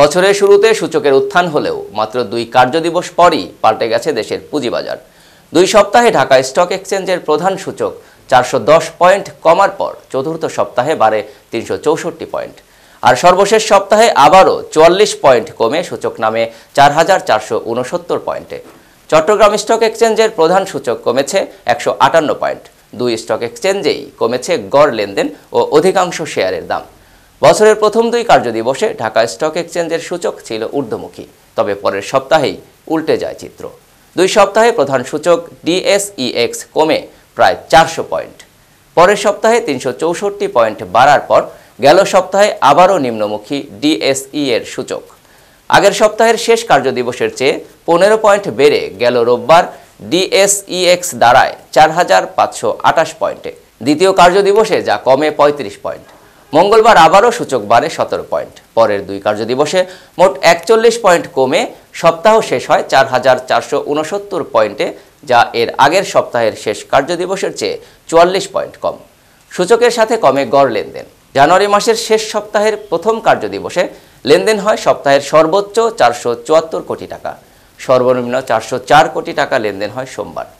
বছরের শুরুতে সূচকের উত্থান হলেও মাত্র দুই কার্যদিবস পরই পাল্টে গেছে দেশের পুঁজিবাজার দুই সপ্তাহে ঢাকা স্টক এক্সচেঞ্জের প্রধান সূচক চারশো পয়েন্ট কমার পর চতুর্থ সপ্তাহে বাড়ে তিনশো পয়েন্ট আর সর্বশেষ সপ্তাহে আবারও চুয়াল্লিশ পয়েন্ট কমে সূচক নামে চার হাজার চারশো পয়েন্টে চট্টগ্রাম স্টক এক্সচেঞ্জের প্রধান সূচক কমেছে একশো আটান্ন পয়েন্ট দুই স্টক এক্সচেঞ্জেই কমেছে গড় লেনদেন ও অধিকাংশ শেয়ারের দাম বছরের প্রথম দুই কার্যদিবসে ঢাকা স্টক এক্সচেঞ্জের সূচক ছিল ঊর্ধ্বমুখী তবে পরের সপ্তাহেই উল্টে যায় চিত্র দুই সপ্তাহে প্রধান সূচক ডিএসইএক্স কমে প্রায় চারশো পয়েন্ট পরের সপ্তাহে তিনশো চৌষট্টি পয়েন্ট বাড়ার পর গেল সপ্তাহে আবারও নিম্নমুখী ডিএসই এর সূচক আগের সপ্তাহের শেষ কার্যদিবসের চেয়ে পনেরো পয়েন্ট বেড়ে গেল রোববার ডিএসইএক্স দাঁড়ায় চার হাজার পাঁচশো আটাশ পয়েন্টে দ্বিতীয় কার্যদিবসে যা কমে পঁয়ত্রিশ পয়েন্ট মঙ্গলবার আবারও সূচক বাড়ে সতেরো পয়েন্ট পরের দুই কার্যদিবসে মোট একচল্লিশ পয়েন্ট কমে সপ্তাহ শেষ হয় চার হাজার চারশো উনসত্তর পয়েন্টে যা এর আগের সপ্তাহের শেষ কার্যদিবসের চেয়ে চুয়াল্লিশ পয়েন্ট কম সূচকের সাথে কমে গড় লেনদেন জানুয়ারি মাসের শেষ সপ্তাহের প্রথম কার্যদিবসে লেনদেন হয় সপ্তাহের সর্বোচ্চ চারশো কোটি টাকা সর্বনিম্ন চারশো কোটি টাকা লেনদেন হয় সোমবার